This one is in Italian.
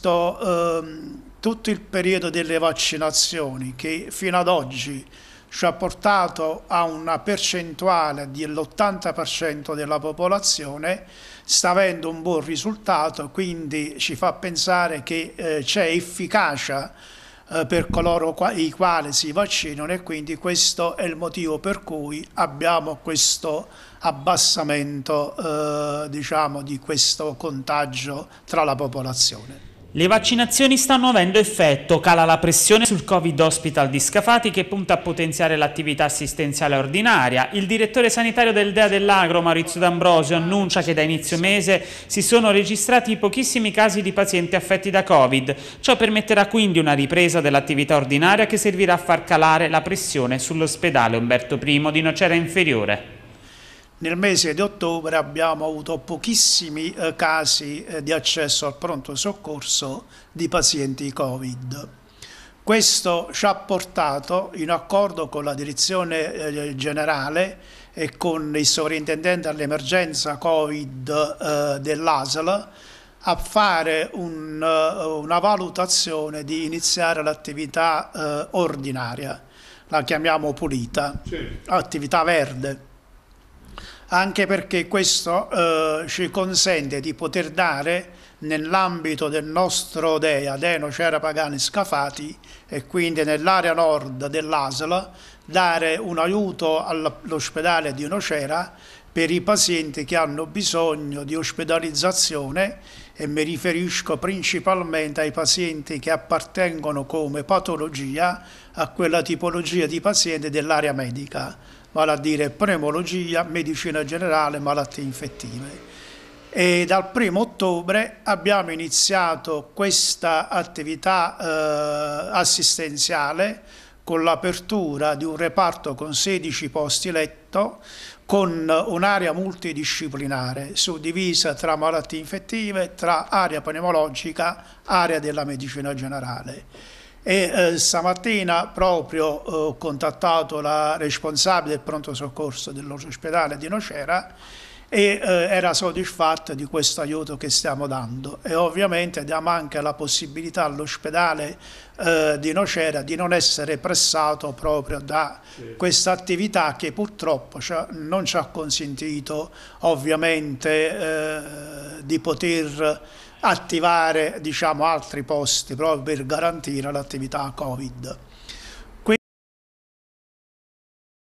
visto ehm, tutto il periodo delle vaccinazioni che fino ad oggi ci ha portato a una percentuale dell'80% della popolazione, sta avendo un buon risultato, quindi ci fa pensare che eh, c'è efficacia eh, per coloro qua, i quali si vaccinano e quindi questo è il motivo per cui abbiamo questo abbassamento eh, diciamo, di questo contagio tra la popolazione. Le vaccinazioni stanno avendo effetto, cala la pressione sul Covid Hospital di Scafati che punta a potenziare l'attività assistenziale ordinaria. Il direttore sanitario del DEA dell'Agro, Maurizio D'Ambrosio, annuncia che da inizio mese si sono registrati pochissimi casi di pazienti affetti da Covid. Ciò permetterà quindi una ripresa dell'attività ordinaria che servirà a far calare la pressione sull'ospedale Umberto I di Nocera Inferiore. Nel mese di ottobre abbiamo avuto pochissimi eh, casi eh, di accesso al pronto soccorso di pazienti Covid. Questo ci ha portato, in accordo con la direzione eh, generale e con il sovrintendente all'emergenza Covid eh, dell'ASL, a fare un, eh, una valutazione di iniziare l'attività eh, ordinaria, la chiamiamo pulita, sì. attività verde anche perché questo eh, ci consente di poter dare nell'ambito del nostro DEA, Deno Cera Pagani Scafati, e quindi nell'area nord dell'ASL, dare un aiuto all'ospedale di Nocera per i pazienti che hanno bisogno di ospedalizzazione e mi riferisco principalmente ai pazienti che appartengono come patologia a quella tipologia di paziente dell'area medica vale a dire pneumologia, medicina generale, malattie infettive. E dal 1 ottobre abbiamo iniziato questa attività eh, assistenziale con l'apertura di un reparto con 16 posti letto, con un'area multidisciplinare suddivisa tra malattie infettive, tra area pneumologica, area della medicina generale e eh, stamattina proprio eh, ho contattato la responsabile del pronto soccorso dell'ospedale di Nocera e eh, era soddisfatta di questo aiuto che stiamo dando e ovviamente diamo anche la possibilità all'ospedale eh, di Nocera di non essere pressato proprio da questa attività che purtroppo non ci ha consentito ovviamente eh, di poter attivare diciamo, altri posti proprio per garantire l'attività Covid.